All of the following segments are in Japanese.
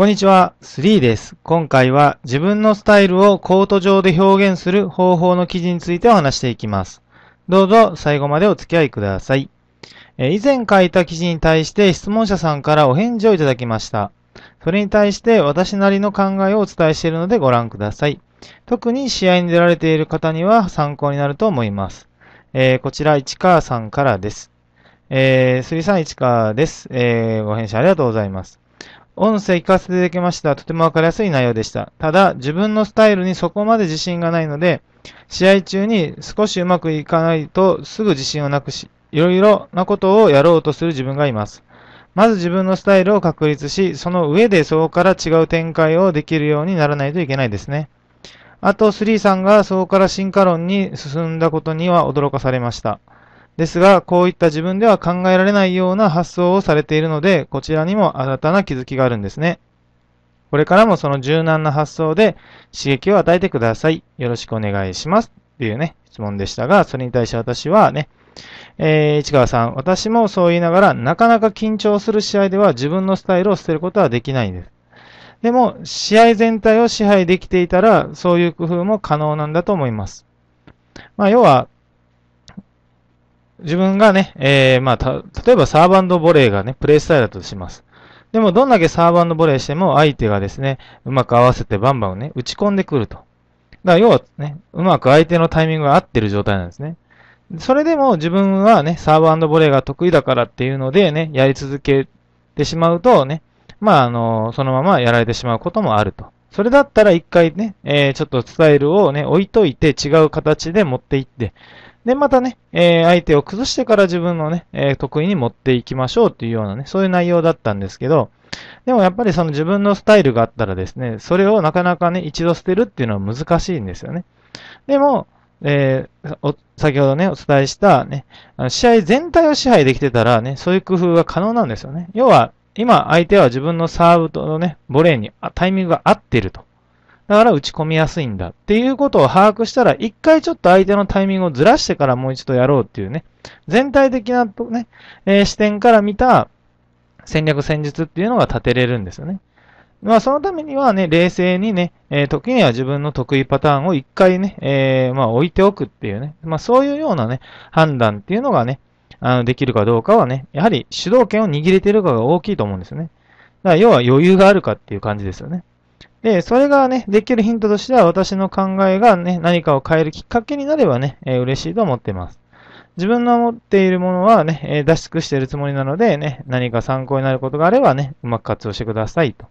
こんにちは、スリーです。今回は自分のスタイルをコート上で表現する方法の記事についてお話していきます。どうぞ最後までお付き合いください。え以前書いた記事に対して質問者さんからお返事をいただきました。それに対して私なりの考えをお伝えしているのでご覧ください。特に試合に出られている方には参考になると思います。えー、こちら市川さんからです。えー、さん、市川です。えー、ご返信ありがとうございます。音声聞かせていただきました。とてもわかりやすい内容でした。ただ、自分のスタイルにそこまで自信がないので、試合中に少しうまくいかないとすぐ自信をなくし、いろいろなことをやろうとする自分がいます。まず自分のスタイルを確立し、その上でそこから違う展開をできるようにならないといけないですね。あと、スリーさんがそこから進化論に進んだことには驚かされました。ですが、こういった自分では考えられないような発想をされているので、こちらにも新たな気づきがあるんですね。これからもその柔軟な発想で刺激を与えてください。よろしくお願いします。というね、質問でしたが、それに対して私はね、えー、市川さん、私もそう言いながら、なかなか緊張する試合では自分のスタイルを捨てることはできないんです。でも、試合全体を支配できていたら、そういう工夫も可能なんだと思います。まあ、要は、自分がね、えー、まあ、例えばサーバンドボレーがね、プレイスタイルだとします。でも、どんだけサーバンドボレーしても、相手がですね、うまく合わせてバンバンね、打ち込んでくると。だから、要はね、うまく相手のタイミングが合ってる状態なんですね。それでも自分はね、サーバンドボレーが得意だからっていうのでね、やり続けてしまうとね、まあ、あの、そのままやられてしまうこともあると。それだったら一回ね、えー、ちょっとスタイルをね、置いといて違う形で持っていって、で、またね、えー、相手を崩してから自分のね、えー、得意に持っていきましょうっていうようなね、そういう内容だったんですけど、でもやっぱりその自分のスタイルがあったらですね、それをなかなかね、一度捨てるっていうのは難しいんですよね。でも、えー、先ほどね、お伝えしたね、試合全体を支配できてたらね、そういう工夫が可能なんですよね。要は、今相手は自分のサーブとのね、ボレーにタイミングが合ってると。だから打ち込みやすいんだっていうことを把握したら、一回ちょっと相手のタイミングをずらしてからもう一度やろうっていうね、全体的なとね、えー、視点から見た戦略戦術っていうのが立てれるんですよね。まあ、そのためにはね、冷静にね、えー、時には自分の得意パターンを一回ね、えー、まあ、置いておくっていうね、まあ、そういうようなね、判断っていうのがね、あの、できるかどうかはね、やはり主導権を握れてるかが大きいと思うんですよね。だから、要は余裕があるかっていう感じですよね。で、それがね、できるヒントとしては、私の考えがね、何かを変えるきっかけになればね、えー、嬉しいと思っています。自分の持っているものはね、えー、出し尽くしているつもりなのでね、何か参考になることがあればね、うまく活用してくださいと。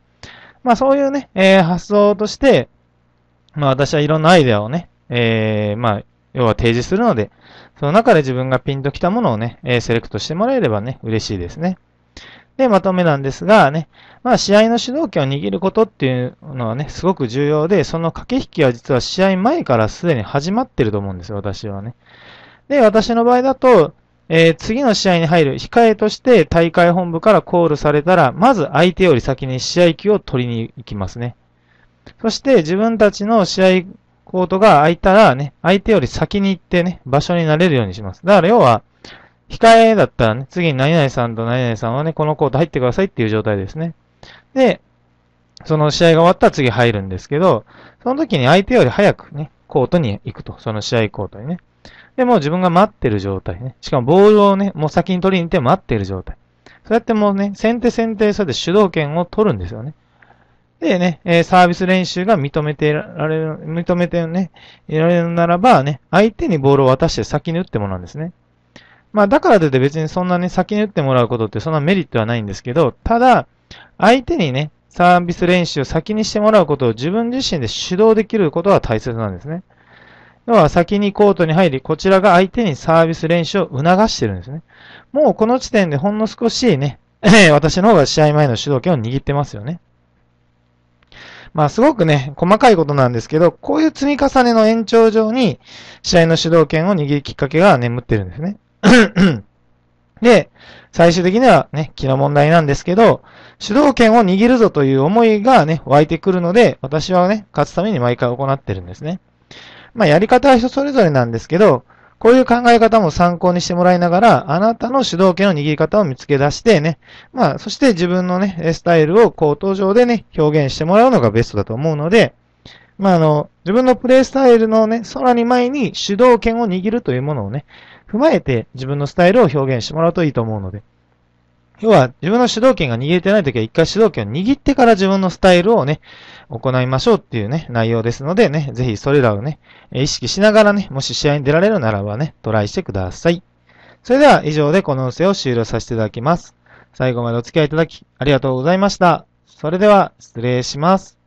まあそういうね、えー、発想として、まあ私はいろんなアイデアをね、えー、まあ、要は提示するので、その中で自分がピンときたものをね、えセレクトしてもらえればね、嬉しいですね。で、まとめなんですがね、まあ、試合の主導権を握ることっていうのはね、すごく重要で、その駆け引きは実は試合前からすでに始まってると思うんですよ、私はね。で、私の場合だと、えー、次の試合に入る控えとして大会本部からコールされたら、まず相手より先に試合機を取りに行きますね。そして自分たちの試合コートが空いたらね、相手より先に行ってね、場所になれるようにします。だから要は、控えだったらね、次に何々さんと何々さんはね、このコート入ってくださいっていう状態ですね。で、その試合が終わったら次入るんですけど、その時に相手より早くね、コートに行くと。その試合コートにね。で、もう自分が待ってる状態ね。しかもボールをね、もう先に取りに行って待ってる状態。そうやってもうね、先手先手、そうやって主導権を取るんですよね。でね、えサービス練習が認めてられる、認めてね、いられるならばね、相手にボールを渡して先に打ってもらうんですね。まあ、だからでて別にそんなに先に打ってもらうことってそんなメリットはないんですけど、ただ、相手にね、サービス練習を先にしてもらうことを自分自身で主導できることは大切なんですね。要は先にコートに入り、こちらが相手にサービス練習を促してるんですね。もうこの時点でほんの少しね、私の方が試合前の主導権を握ってますよね。まあすごくね、細かいことなんですけど、こういう積み重ねの延長上に試合の主導権を握るきっかけが眠ってるんですね。で、最終的にはね、気の問題なんですけど、主導権を握るぞという思いがね、湧いてくるので、私はね、勝つために毎回行ってるんですね。まあ、やり方は人それぞれなんですけど、こういう考え方も参考にしてもらいながら、あなたの主導権の握り方を見つけ出してね、まあ、そして自分のね、スタイルを口頭上でね、表現してもらうのがベストだと思うので、まあ、あの、自分のプレイスタイルのね、空に前に主導権を握るというものをね、踏まえて自分のスタイルを表現してもらうといいと思うので。要は、自分の主導権が握れてないときは、一回主導権を握ってから自分のスタイルをね、行いましょうっていうね、内容ですのでね、ぜひそれらをね、意識しながらね、もし試合に出られるならばね、トライしてください。それでは、以上でこの音声を終了させていただきます。最後までお付き合いいただき、ありがとうございました。それでは、失礼します。